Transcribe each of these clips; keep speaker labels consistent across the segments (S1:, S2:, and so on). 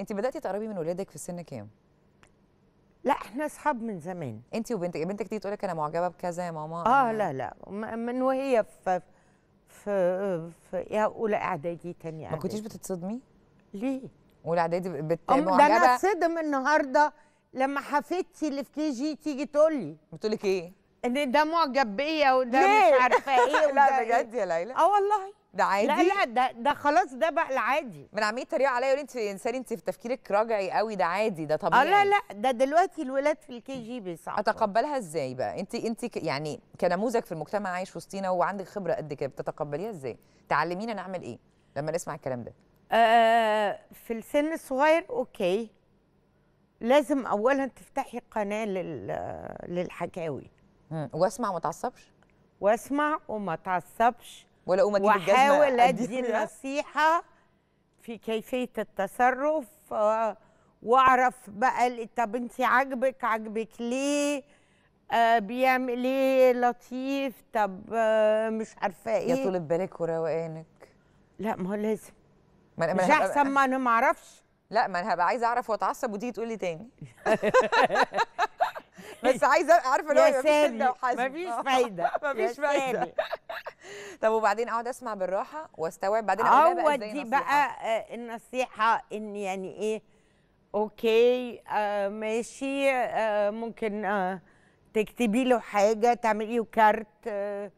S1: انت بداتي تقربي من ولادك في سن كام لا احنا اصحاب من زمان انت وبنتك بنتك تيجي تقول لك انا معجبه بكذا يا ماما اه أنا... لا لا من وهي في في في اولى اعدادي تاني اعدادي ما كنتيش بتتصدمي ليه اولى اعدادي بت أم ده انا اتصدم النهارده لما حفيدتي اللي في كي جي تيجي تقول لي بتقول لك ايه ان ده معجب بيا وده مش عارفه ايه وده لا إيه. بجد يا ليلى اه والله ده عادي لا لا ده ده خلاص ده بقى العادي من انا عمالين عليا يقولوا انت انسان انت في تفكيرك راجعي قوي ده عادي ده طبيعي اه لا لا ده دلوقتي الولاد في الكي جي بيصعبوا اتقبلها ازاي بقى انت انت يعني كنموذج في المجتمع عايش وسطينا وعندك خبره قد كده بتتقبليها ازاي تعلمينا نعمل ايه لما نسمع الكلام ده آه في السن الصغير اوكي لازم اولا تفتحي قناه لل للحكاوي واسمع وما تعصبش واسمع وما تعصبش ولا اقوم اجيب الجزمه واحاول إيه ادي نصيحه في كيفيه التصرف آه، واعرف بقى طب انت عاجبك عاجبك ليه آه بيعمل ايه لطيف طب آه مش عارفه ايه يا طول بالك وروقانك لا ما هو لازم ما مش احسن ما انا ما اعرفش لا ما انا هبقى عايزه اعرف واتعصب وتيجي تقول لي تاني بس عايزه عارفه اللي هو مفيش وحزن مفيش فايده مفيش فايده طب وبعدين اقعد اسمع بالراحه واستوعب بعدين اقول بقى دي بقى آه، النصيحه ان يعني ايه اوكي آه ماشي آه ممكن آه تكتبي له حاجه تعملي له كارت آه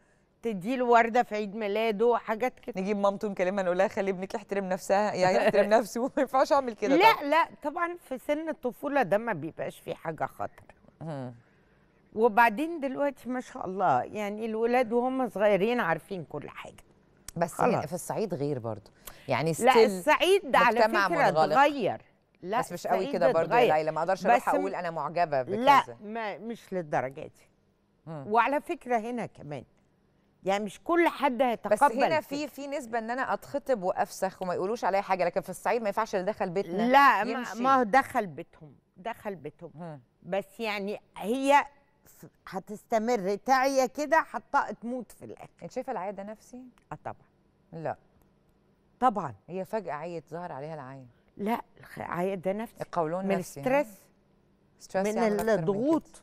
S1: تدي له ورده في عيد ميلاده حاجات كده نجيب مامته نكلمها نقول لها خلي ابنك يحترم نفسها يعني يحترم نفسه ما ينفعش اعمل كده لا طبعا. لا طبعا في سن الطفوله ده ما بيبقاش في حاجه خطر وبعدين دلوقتي ما شاء الله يعني الولاد وهم صغيرين عارفين كل حاجه بس خلاص. في الصعيد غير برضو يعني لا الصعيد على فكره اتغير لا بس مش قوي كده برضو يا ليلى ما اقدرش اروح اقول انا معجبه بكذا لا ما مش للدرجه دي وعلى فكره هنا كمان يعني مش كل حد هيتقبل بس هنا في في نسبه ان انا اتخطب وافسخ وما يقولوش عليا حاجه لكن في الصعيد ما ينفعش اللي دخل بيتنا لا يمشي. ما دخل بيتهم دخل بيتهم بس يعني هي هتستمر تعيا كده حتى تموت في الاخر انت شايفه العيه ده نفسي؟ اه طبعا لا طبعا هي فجاه عيت ظهر عليها العين لا العيه ده نفسي القولون من نفسي من يعني
S2: الستريس من الضغوط